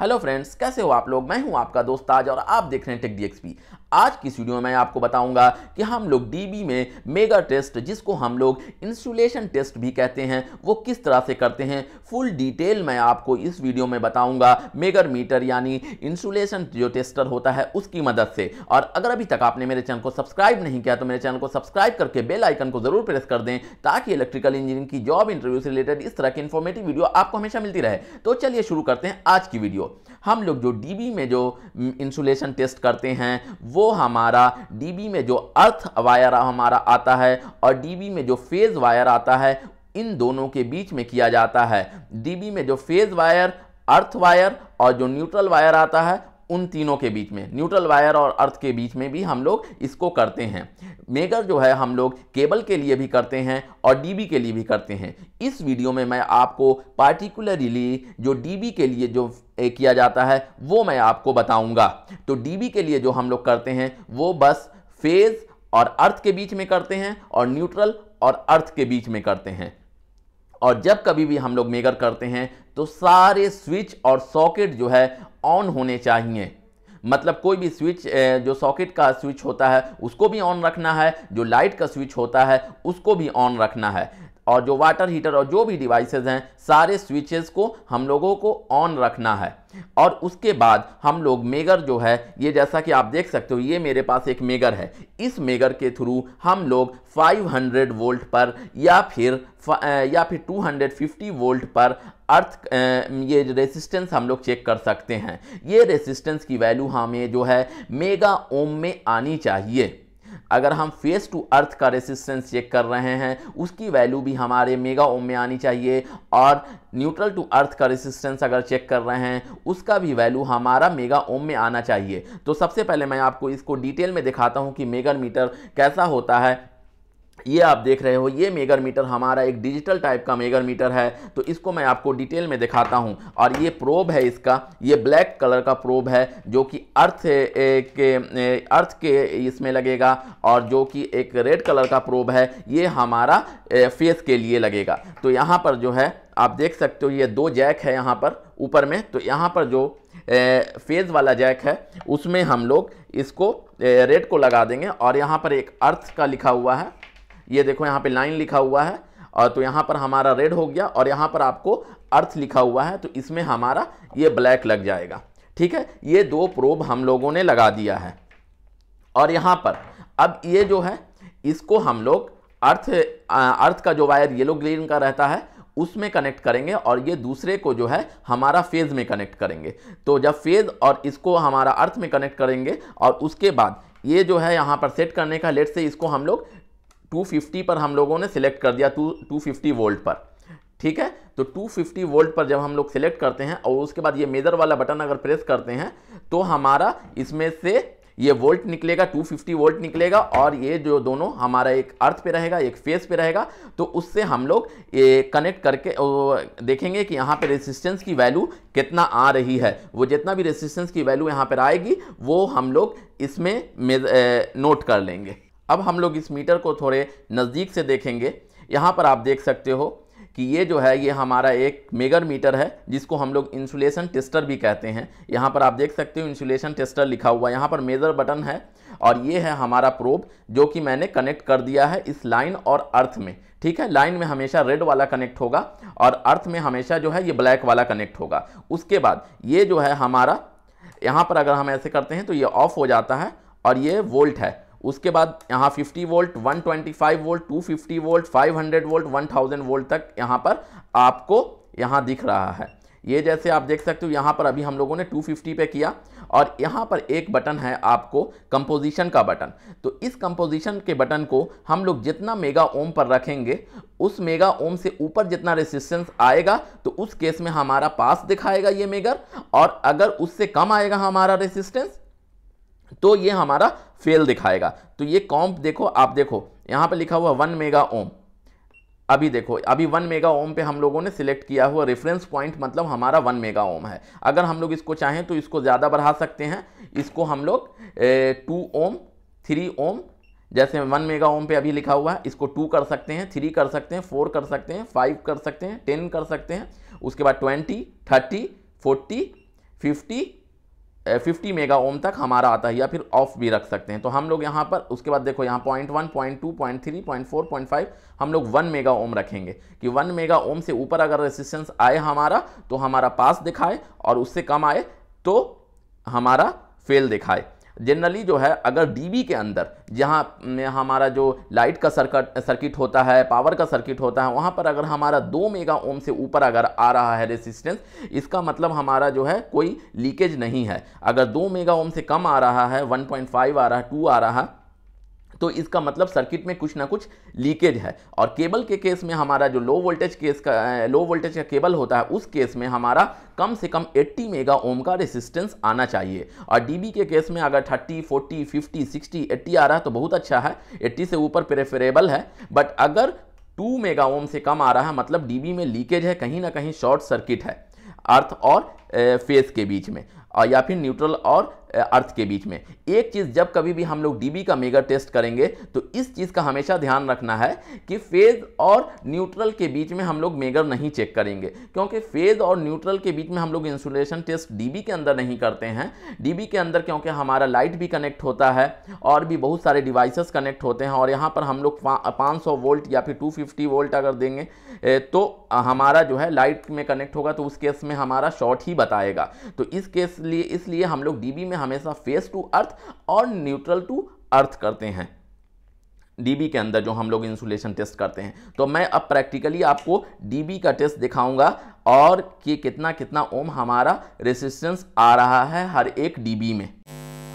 hello friends कैसे हो आप लोग मैं हूं आपका दोस्त आज और आप देख रहे हैं टेक डी आज की वीडियो में मैं आपको बताऊंगा कि हम लोग डीबी में मेगा टेस्ट जिसको हम लोग इंसुलेशन टेस्ट भी कहते हैं वो किस तरह से करते हैं फुल डिटेल मैं आपको इस वीडियो में बताऊंगा मेगर मीटर यानी इंसुलेशन जो टेस्टर होता है उसकी मदद से और अगर अभी तक आपने मेरे चैनल को सब्सक्राइब नहीं किया तो मेरे चैनल को सब्सक्राइब करके बेल आइकन को जरूर प्रेस कर दें ताकि इलेक्ट्रिकल इंजीनियरिंग की जॉब इंटरव्यू से रिलेटेड इस तरह की इन्फॉर्मेटिव वीडियो आपको हमेशा मिलती रहे तो चलिए शुरू करते हैं आज की वीडियो हम लोग जो डीबी में जो इंसुलेशन टेस्ट करते हैं वो वो हमारा डीबी में जो अर्थ वायर हमारा आता है और डीबी में जो फेज़ वायर आता है इन दोनों के बीच में किया जाता है डीबी में जो फेज़ वायर अर्थ वायर और जो न्यूट्रल वायर आता है उन तीनों के बीच में न्यूट्रल वायर और अर्थ के बीच में भी हम लोग इसको करते हैं मेगर जो है हम लोग केबल के लिए भी करते हैं और डीबी के लिए भी करते हैं इस वीडियो में मैं आपको पार्टिकुलरली जो डीबी के लिए जो किया जाता है वो मैं आपको बताऊंगा तो डीबी के लिए जो हम लोग करते हैं वो बस फेज़ और अर्थ के बीच में करते हैं और न्यूट्रल और अर्थ के बीच में करते हैं और जब कभी भी हम लोग मेगर करते हैं तो सारे स्विच और सॉकेट जो है ऑन होने चाहिए मतलब कोई भी स्विच जो सॉकेट का स्विच होता है उसको भी ऑन रखना है जो लाइट का स्विच होता है उसको भी ऑन रखना है और जो वाटर हीटर और जो भी डिवाइसेज हैं सारे स्विचेस को हम लोगों को ऑन रखना है और उसके बाद हम लोग मेगर जो है ये जैसा कि आप देख सकते हो ये मेरे पास एक मेगर है इस मेगर के थ्रू हम लोग 500 वोल्ट पर या फिर या फिर 250 वोल्ट पर अर्थ ये रेसिस्टेंस हम लोग चेक कर सकते हैं ये रेसिस्टेंस की वैल्यू हमें जो है मेगा ओम में आनी चाहिए अगर हम फेस टू अर्थ का रेसिस्टेंस चेक कर रहे हैं उसकी वैल्यू भी हमारे मेगा ओम में आनी चाहिए और न्यूट्रल टू अर्थ का रेसिस्टेंस अगर चेक कर रहे हैं उसका भी वैल्यू हमारा मेगा ओम में आना चाहिए तो सबसे पहले मैं आपको इसको डिटेल में दिखाता हूँ कि मेगा मीटर कैसा होता है ये आप देख रहे हो ये मेगर मीटर हमारा एक डिजिटल टाइप का मेगर मीटर है तो इसको मैं आपको डिटेल में दिखाता हूँ और ये प्रोब है इसका ये ब्लैक कलर का प्रोब है जो कि अर्थ के अर्थ के इसमें लगेगा और जो कि एक रेड कलर का प्रोब है ये हमारा फेस के लिए लगेगा तो यहाँ पर जो है आप देख सकते हो ये दो जैक है यहाँ पर ऊपर में तो यहाँ पर जो फेज़ वाला जैक है उसमें हम लोग इसको रेड को लगा देंगे और यहाँ पर एक अर्थ का लिखा हुआ है ये देखो यहाँ पे लाइन लिखा हुआ है और तो यहाँ पर हमारा रेड हो गया और यहाँ पर आपको अर्थ लिखा हुआ है तो इसमें हमारा ये ब्लैक लग जाएगा ठीक है ये दो प्रोब हम लोगों ने लगा दिया है और यहाँ पर अब ये जो है इसको हम लोग अर्थ अर्थ का जो वायर येलो ग्रीन का रहता है उसमें कनेक्ट करेंगे और ये दूसरे को जो है हमारा फेज़ में कनेक्ट करेंगे तो जब फेज़ और इसको हमारा अर्थ में कनेक्ट करेंगे और उसके बाद ये जो है यहाँ पर सेट करने का लेट से इसको हम लोग 250 पर हम लोगों ने सिलेक्ट कर दिया टू टू फिफ्टी वोल्ट पर ठीक है तो 250 वोल्ट पर जब हम लोग सिलेक्ट करते हैं और उसके बाद ये मेजर वाला बटन अगर प्रेस करते हैं तो हमारा इसमें से ये वोल्ट निकलेगा 250 वोल्ट निकलेगा और ये जो दोनों हमारा एक अर्थ पे रहेगा एक फेस पे रहेगा तो उससे हम लोग ये कनेक्ट करके देखेंगे कि यहाँ पे रेसिस्टेंस की वैल्यू कितना आ रही है वो जितना भी रेसिस्टेंस की वैल्यू यहाँ पर आएगी वो हम लोग इसमें नोट कर लेंगे अब हम लोग इस मीटर को थोड़े नज़दीक से देखेंगे यहाँ पर आप देख सकते हो कि ये जो है ये हमारा एक मेगर मीटर है जिसको हम लोग इंसुलेशन टेस्टर भी कहते हैं यहाँ पर आप देख सकते हो इंसुलेशन टेस्टर लिखा हुआ यहाँ पर मेजर बटन है और ये है हमारा प्रोब जो कि मैंने कनेक्ट कर दिया है इस लाइन और अर्थ में ठीक है लाइन में हमेशा रेड वाला कनेक्ट होगा और अर्थ में हमेशा जो है ये ब्लैक वाला कनेक्ट होगा उसके बाद ये जो है हमारा यहाँ पर अगर हम ऐसे करते हैं तो ये ऑफ हो जाता है और ये वोल्ट है उसके बाद यहाँ 50 volt 125 volt 250 volt 500 volt 1000 volt तक यहाँ पर आपको यहाँ दिख रहा है ये जैसे आप देख सकते हो यहाँ पर अभी हम लोगों ने 250 पे किया और यहाँ पर एक बटन है आपको कंपोजिशन का बटन तो इस कंपोजिशन के बटन को हम लोग जितना मेगा ओम पर रखेंगे उस मेगा ओम से ऊपर जितना रेसिस्टेंस आएगा तो उस केस में हमारा पास दिखाएगा ये मेगर और अगर उससे कम आएगा हमारा रेसिस्टेंस तो ये हमारा फेल दिखाएगा तो ये कॉम्प देखो आप देखो यहाँ पर लिखा हुआ वन मेगा ओम अभी देखो अभी वन मेगा ओम पे हम लोगों ने सिलेक्ट किया हुआ रेफरेंस पॉइंट मतलब हमारा वन मेगा ओम है अगर हम लोग इसको चाहें तो इसको ज़्यादा बढ़ा सकते हैं इसको हम लोग टू ओम थ्री ओम जैसे वन मेगा ओम पे अभी लिखा हुआ है इसको टू कर सकते हैं थ्री कर सकते हैं फोर कर सकते हैं फाइव कर सकते हैं टेन कर सकते हैं उसके बाद twenty thirty forty fifty fifty mega ohm तक हमारा आता है या फिर ऑफ भी रख सकते हैं तो हम लोग यहाँ पर उसके बाद देखो यहाँ point one point two point three point four point five हम लोग वन मेगा ओम रखेंगे कि वन मेगा ओम से ऊपर अगर रेसिस्टेंस आए हमारा तो हमारा पास दिखाए और उससे कम आए तो हमारा फेल दिखाए जनरली जो है अगर डीबी के अंदर जहाँ हमारा जो लाइट का सर्कट सर्किट होता है पावर का सर्किट होता है वहाँ पर अगर हमारा दो मेगा ओम से ऊपर अगर आ रहा है रेसिस्टेंस इसका मतलब हमारा जो है कोई लीकेज नहीं है अगर दो मेगा ओम से कम आ रहा है 1.5 आ रहा है 2 आ रहा है तो इसका मतलब सर्किट में कुछ ना कुछ लीकेज है और केबल के केस में हमारा जो लो वोल्टेज केस का लो वोल्टेज का केबल होता है उस केस में हमारा कम से कम 80 मेगा ओम का रेसिस्टेंस आना चाहिए और डीबी के केस में अगर 30, 40, 50, 60, 80 आ रहा है तो बहुत अच्छा है 80 से ऊपर प्रेफरेबल है बट अगर 2 मेगा ओम से कम आ रहा है मतलब डीबी में लीकेज है कहीं ना कहीं शॉर्ट सर्किट है अर्थ और फेस के बीच में या फिर न्यूट्रल और अर्थ के बीच में एक चीज़ जब कभी भी हम लोग डीबी का मेगा टेस्ट करेंगे तो इस चीज़ का हमेशा ध्यान रखना है कि फेज़ और न्यूट्रल के बीच में हम लोग मेगर नहीं चेक करेंगे क्योंकि फेज़ और न्यूट्रल के बीच में हम लोग इंसुलेशन टेस्ट डीबी के अंदर नहीं करते हैं डीबी के अंदर क्योंकि हमारा लाइट भी कनेक्ट होता है और भी बहुत सारे डिवाइसेस कनेक्ट होते हैं और यहाँ पर हम लोग पाँच वोल्ट या फिर टू वोल्ट अगर देंगे तो हमारा जो है लाइट में कनेक्ट होगा तो उस केस में हमारा शॉर्ट ही बताएगा तो इस केस लिए इसलिए हम लोग डीबी में हमेशा फेस टू अर्थ और न्यूट्रल टू अर्थ करते हैं डीबी के अंदर जो हम लोग इंसुलेशन टेस्ट करते हैं तो मैं अब प्रैक्टिकली आपको डीबी का टेस्ट दिखाऊंगा और कि कितना कितना ओम हमारा रेसिस्टेंस आ रहा है हर एक डीबी में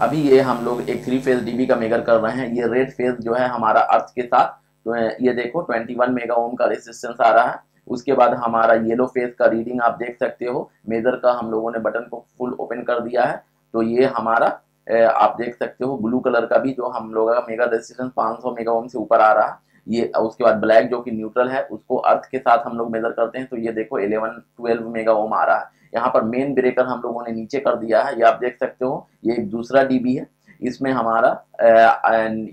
अभी ये हम लोग एक थ्री फेज डीबी का मेगर कर रहे हैं ये रेड फेज जो है हमारा अर्थ के साथ तो ये देखो 21 मेगा ओम का रेसिस्टेंस आ रहा है उसके बाद हमारा येलो फेस का रीडिंग आप देख सकते हो मेजर का हम लोगों ने बटन को फुल ओपन कर दिया है तो ये हमारा आप देख सकते हो ब्लू कलर का भी जो हम लोग का मेगा रेजिस्टेंस 500 मेगा ओम से ऊपर आ रहा है ये उसके बाद ब्लैक जो कि न्यूट्रल है उसको अर्थ के साथ हम लोग मेजर करते हैं तो ये देखो 11 12 मेगा ओम आ रहा है यहाँ पर मेन ब्रेकर हम लोगों ने नीचे कर दिया है ये आप देख सकते हो ये एक दूसरा डीबी है इसमें हमारा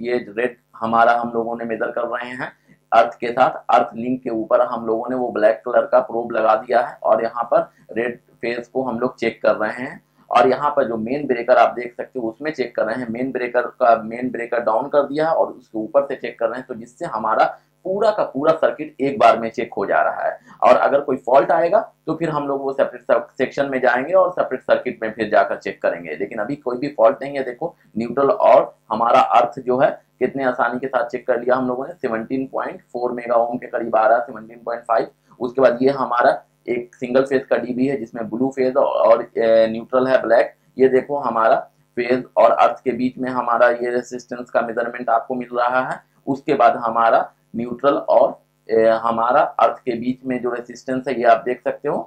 ये रेड हमारा हम लोगों ने मेजर कर रहे हैं अर्थ के साथ अर्थ लिंक के ऊपर हम लोगों ने वो ब्लैक कलर का प्रोब लगा दिया है और यहाँ पर रेड फेस को हम लोग चेक कर रहे हैं और यहाँ पर जो मेन ब्रेकर आप देख सकते हो उसमें चेक कर रहे हैं मेन ब्रेकर का मेन ब्रेकर डाउन कर दिया है और उसके ऊपर से चेक कर रहे हैं तो जिससे हमारा पूरा का पूरा सर्किट एक बार में चेक हो जा रहा है और अगर कोई फॉल्ट आएगा तो फिर हम लोग वो सेपरेट सेक्शन में जाएंगे और सेपरेट सर्किट में फिर जाकर चेक करेंगे लेकिन अभी कोई भी फॉल्ट नहीं है देखो न्यूट्रल और हमारा अर्थ जो है कितने आसानी के साथ चेक कर लिया हम लोगों ने 17.4 मेगा ओम के करीब आ रहा है 17.5 उसके बाद ये हमारा एक सिंगल फेज का डीबी है जिसमें ब्लू फेज और न्यूट्रल है ब्लैक ये देखो हमारा फेज और अर्थ के बीच में हमारा ये रेसिस्टेंस का मेजरमेंट आपको मिल रहा है उसके बाद हमारा न्यूट्रल और ए, हमारा अर्थ के बीच में जो रेसिस्टेंस है ये आप देख सकते हो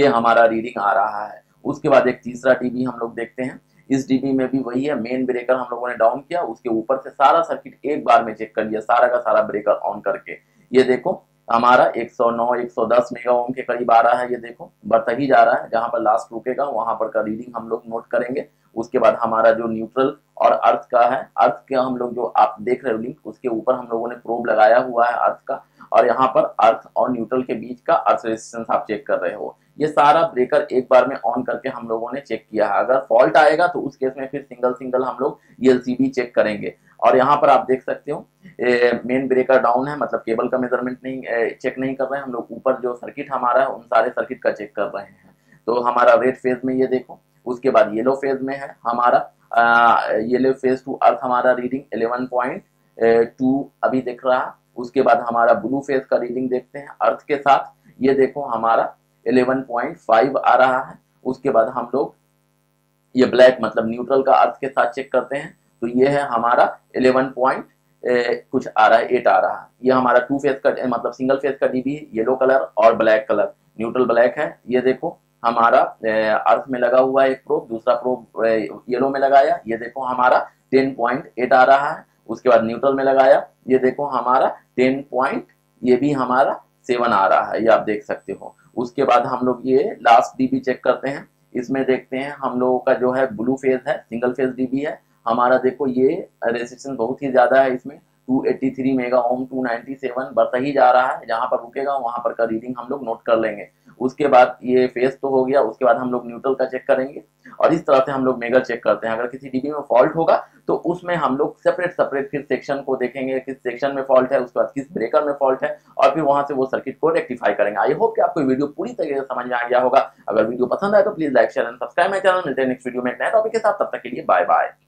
ये हमारा रीडिंग आ रहा है उसके बाद एक तीसरा टीवी हम लोग देखते हैं इस डीबी में भी वही है मेन ब्रेकर हम लोगों ने डाउन किया उसके ऊपर से सारा सर्किट एक बार में चेक कर लिया सारा का सारा ब्रेकर ऑन करके ये देखो हमारा 109 110 मेगा ओम के करीब आ रहा है ये देखो बढ़ता ही जा रहा है जहां पर लास्ट रुकेगा वहां पर का रीडिंग हम लोग नोट करेंगे उसके बाद हमारा जो न्यूट्रल और अर्थ का है अर्थ का हम लोग जो आप देख रहे हो लिंक उसके ऊपर हम लोगों ने प्रोब लगाया हुआ है अर्थ का और यहाँ पर अर्थ और न्यूट्रल के बीच का अर्थ रेजिस्टेंस आप चेक कर रहे हो ये सारा ब्रेकर एक बार में ऑन करके हम लोगों ने चेक किया है अगर फॉल्ट आएगा तो उस केस में फिर सिंगल सिंगल हम लोग ये चेक करेंगे और यहाँ पर आप देख सकते हो मेन ब्रेकर डाउन है मतलब केबल का मेजरमेंट नहीं ए, चेक नहीं कर रहे हैं हम लोग ऊपर जो सर्किट हमारा है उन सारे सर्किट का चेक कर रहे हैं तो हमारा रेड फेज में ये देखो उसके बाद येलो फेज में है हमारा येलो फेज टू अर्थ हमारा रीडिंग एलेवन पॉइंट टू अभी दिख रहा उसके बाद हमारा ब्लू फेज का रीडिंग देखते हैं अर्थ के साथ ये देखो हमारा 11.5 आ रहा है उसके बाद हम लोग ये ब्लैक मतलब न्यूट्रल का अर्थ के साथ चेक करते हैं तो ये है हमारा इलेवन पॉइंट कुछ आ रहा है एट आ रहा है ये हमारा टू फेस का मतलब सिंगल फेस का डीबी येलो कलर और ब्लैक कलर न्यूट्रल ब्लैक है ये देखो हमारा अर्थ में लगा हुआ एक प्रोब दूसरा प्रोब येलो में लगाया ये देखो हमारा टेन पॉइंट एट आ रहा है उसके बाद न्यूट्रल में लगाया ये देखो हमारा टेन पॉइंट ये भी हमारा सेवन आ रहा है ये आप देख सकते हो उसके बाद हम लोग ये लास्ट डीबी चेक करते हैं इसमें देखते हैं हम लोगों का जो है ब्लू फेज है सिंगल फेज डीबी है हमारा देखो ये रेजिस्टेंस बहुत ही ज्यादा है इसमें 283 मेगा ओम 297 बढ़ता ही जा रहा है जहां पर रुकेगा वहां पर का रीडिंग हम लोग नोट कर लेंगे उसके बाद ये फेस तो हो गया उसके बाद हम लोग न्यूट्रल का चेक करेंगे और इस तरह से हम लोग मेगा चेक करते हैं अगर किसी डीबी में फॉल्ट होगा तो उसमें हम लोग सेपरेट सेपरेट फिर सेक्शन को देखेंगे किस सेक्शन में फॉल्ट है उसके बाद किस ब्रेकर में फॉल्ट है और फिर वहां से वो सर्किट को रेक्टिफाई करेंगे आई होप कि आपको वीडियो पूरी तरीके से समझ में आ गया होगा अगर वीडियो पसंद आए तो please like share and subscribe my channel मिलते हैं नेक्स्ट वीडियो में एक नए टॉपिक के साथ तब तक के लिए बाय बाय